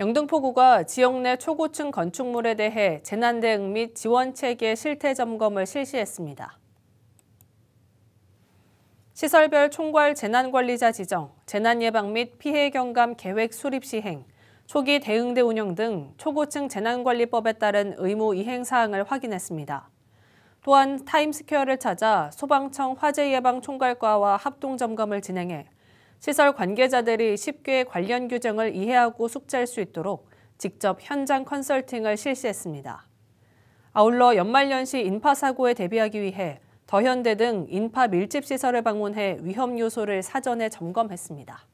영등포구가 지역 내 초고층 건축물에 대해 재난대응 및 지원체계 실태 점검을 실시했습니다. 시설별 총괄 재난관리자 지정, 재난예방 및 피해 경감 계획 수립 시행, 초기 대응대 운영 등 초고층 재난관리법에 따른 의무 이행 사항을 확인했습니다. 또한 타임스퀘어를 찾아 소방청 화재예방총괄과와 합동 점검을 진행해 시설 관계자들이 쉽게 관련 규정을 이해하고 숙지할 수 있도록 직접 현장 컨설팅을 실시했습니다. 아울러 연말연시 인파 사고에 대비하기 위해 더현대 등 인파 밀집 시설을 방문해 위험 요소를 사전에 점검했습니다.